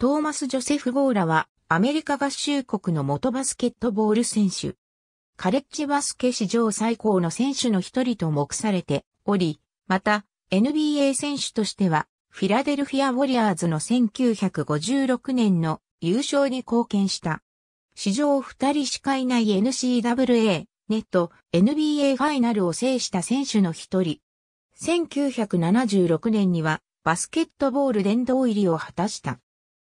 トーマス・ジョセフ・ゴーラは、アメリカ合衆国の元バスケットボール選手。カレッジバスケ史上最高の選手の一人と目されており、また、NBA 選手としては、フィラデルフィア・ウォリアーズの1956年の優勝に貢献した。史上二人しかいない n c w a ネット、NBA ファイナルを制した選手の一人。1976年には、バスケットボール殿堂入りを果たした。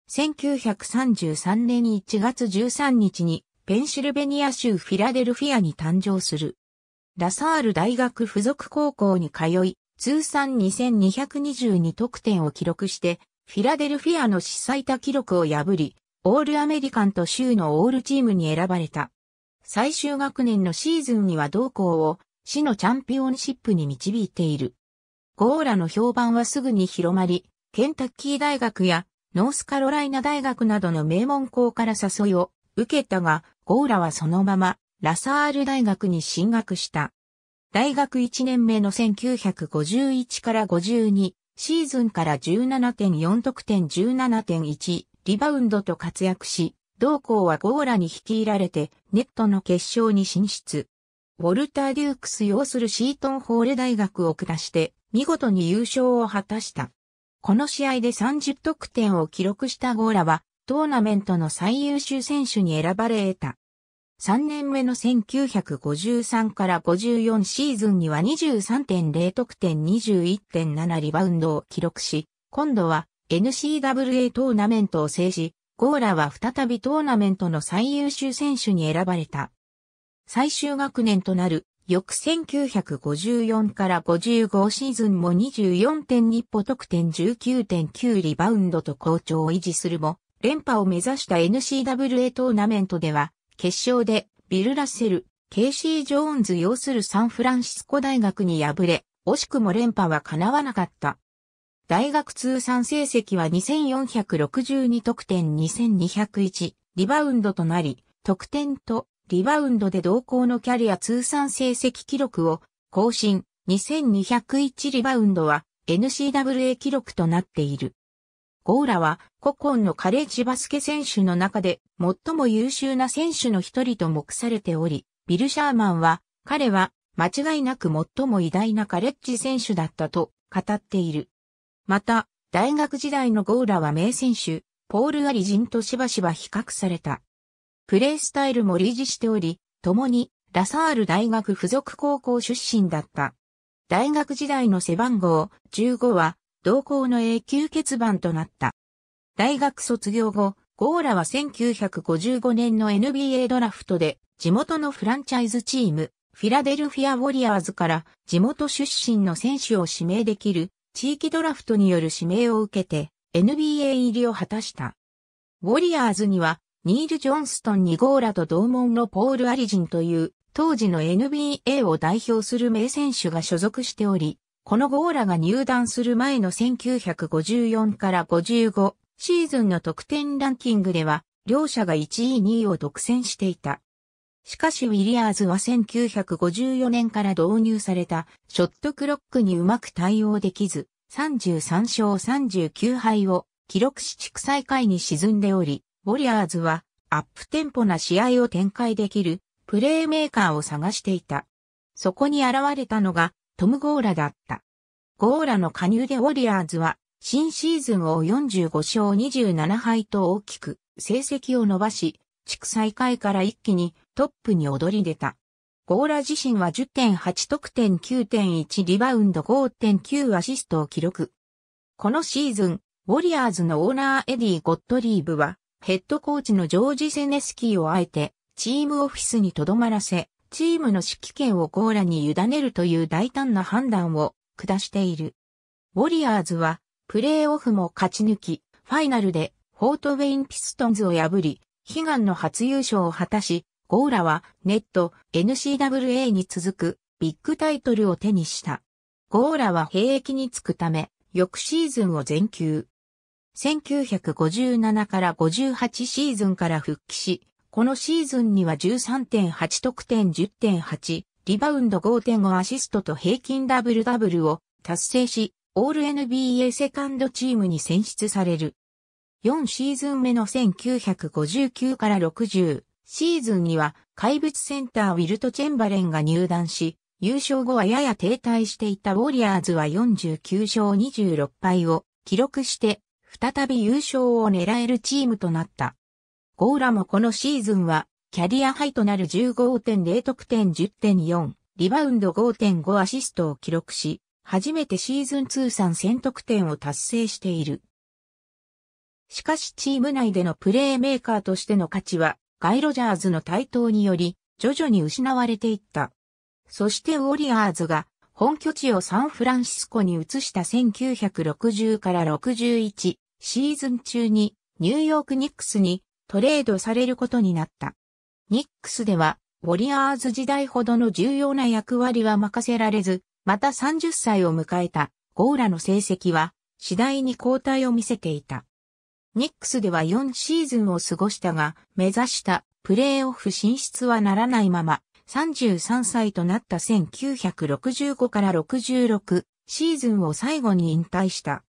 1933年1月13日にペンシルベニア州フィラデルフィアに誕生する。ラサール大学附属高校に通い、通算2222得点を記録して、フィラデルフィアの死最多記録を破り、オールアメリカンと州のオールチームに選ばれた。最終学年のシーズンには同校を市のチャンピオンシップに導いている。ゴーラの評判はすぐに広まり、ケンタッキー大学やノースカロライナ大学などの名門校から誘いを受けたが、ゴーラはそのままラサール大学に進学した。大学1年目の1951から52シーズンから17.4得点17.1リバウンドと活躍し、同校はゴーラに率いられてネットの決勝に進出。ウォルター・デュークス擁するシートンホール大学を下して見事に優勝を果たした。この試合で30得点を記録したゴーラは、トーナメントの最優秀選手に選ばれ得た。3年目の1953から54シーズンには23.0得点21.7リバウンドを記録し、今度は n c w a トーナメントを制し、ゴーラは再びトーナメントの最優秀選手に選ばれた。最終学年となる翌1954から55シーズンも24.2歩得点19.9リバウンドと好調を維持するも、連覇を目指した n c w a トーナメントでは、決勝でビル・ラッセル、ケイシー・ジョーンズ擁するサンフランシスコ大学に敗れ、惜しくも連覇は叶わなかった。大学通算成績は2462得点2201リバウンドとなり、得点とリバウンドで同行のキャリア通算成績記録を更新、2201リバウンドは n c w a 記録となっている。ゴーラは古今のカレッジバスケ選手の中で最も優秀な選手の一人と目されており、ビル・シャーマンは彼は間違いなく最も偉大なカレッジ選手だったと語っている。また、大学時代のゴーラは名選手、ポール・アリジンとしばしば比較された。プレースタイルも類似しており、共にラサール大学附属高校出身だった。大学時代の背番号15は同校の永久欠番となった。大学卒業後、ゴーラは1955年の NBA ドラフトで地元のフランチャイズチームフィラデルフィア・ウォリアーズから地元出身の選手を指名できる地域ドラフトによる指名を受けて NBA 入りを果たした。ウォリアーズにはニール・ジョンストン2号らと同門のポール・アリジンという、当時の NBA を代表する名選手が所属しており、このゴーラが入団する前の1954から55シーズンの得点ランキングでは、両者が1位2位を独占していた。しかしウィリアーズは1954年から導入されたショットクロックにうまく対応できず、33勝39敗を記録し地区最下位に沈んでおり、ウォリアーズはアップテンポな試合を展開できるプレーメーカーを探していた。そこに現れたのがトム・ゴーラだった。ゴーラの加入でウォリアーズは新シーズンを45勝27敗と大きく成績を伸ばし、地区最下位から一気にトップに躍り出た。ゴーラ自身は10.8得点9.1リバウンド5.9アシストを記録。このシーズン、ウォリアーズのオーナーエディ・ゴットリーブは、ヘッドコーチのジョージ・セネスキーをあえて、チームオフィスにとどまらせ、チームの指揮権をゴーラに委ねるという大胆な判断を下している。ウォリアーズは、プレーオフも勝ち抜き、ファイナルで、フォートウェイン・ピストンズを破り、悲願の初優勝を果たし、ゴーラは、ネット、n c w a に続く、ビッグタイトルを手にした。ゴーラは兵役につくため、翌シーズンを全休。1957から58シーズンから復帰し、このシーズンには13.8得点10.8、リバウンド5.5アシストと平均ダブルダブルを達成し、オール NBA セカンドチームに選出される。4シーズン目の1959から60シーズンには怪物センターウィルト・チェンバレンが入団し、優勝後はやや停滞していたウォリアーズは49勝26敗を記録して再び優勝を狙えるチームとなった。ゴーラもこのシーズンは、キャリアハイとなる15.0得点10.4、リバウンド5.5アシストを記録し、初めてシーズン通算1000得点を達成している。しかしチーム内でのプレーメーカーとしての価値は、ガイ・ロジャーズの台頭により、徐々に失われていった。そしてウォリアーズが本拠地をサンフランシスコに移した1960から61シーズン中にニューヨークニックスにトレードされることになった。ニックスではウォリアーズ時代ほどの重要な役割は任せられず、また30歳を迎えたゴーラの成績は次第に交代を見せていた。ニックスでは4シーズンを過ごしたが、目指したプレーオフ進出はならないまま、33歳となった1965から66シーズンを最後に引退した。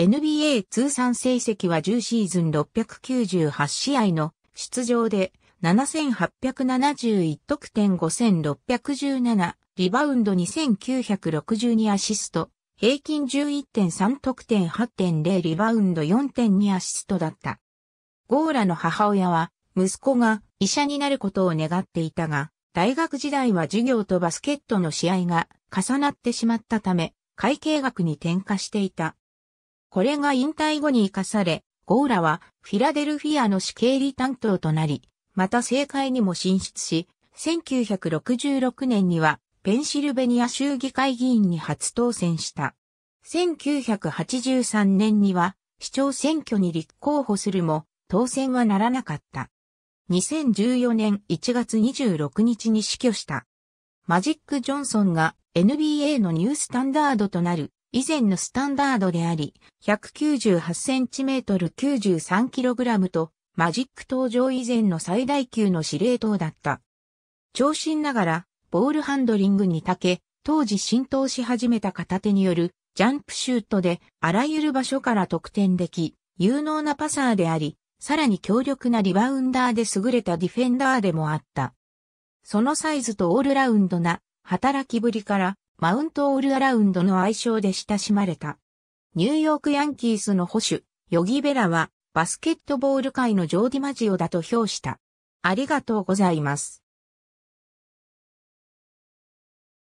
NBA 通算成績は10シーズン698試合の出場で7871得点5617リバウンド2962アシスト平均11.3得点8.0リバウンド4.2アシストだった。ゴーラの母親は息子が医者になることを願っていたが、大学時代は授業とバスケットの試合が重なってしまったため、会計学に転化していた。これが引退後に生かされ、ゴーラはフィラデルフィアの市経理担当となり、また政界にも進出し、1966年にはペンシルベニア州議会議員に初当選した。1983年には市長選挙に立候補するも当選はならなかった。2014年1月26日に死去した。マジック・ジョンソンが NBA のニュースタンダードとなる以前のスタンダードであり、198cm93kg とマジック登場以前の最大級の司令塔だった。長身ながらボールハンドリングに長け、当時浸透し始めた片手によるジャンプシュートであらゆる場所から得点でき、有能なパサーであり、さらに強力なリバウンダーで優れたディフェンダーでもあった。そのサイズとオールラウンドな働きぶりからマウントオールアラウンドの愛称で親しまれた。ニューヨークヤンキースの保守、ヨギベラはバスケットボール界のジョーディマジオだと評した。ありがとうございます。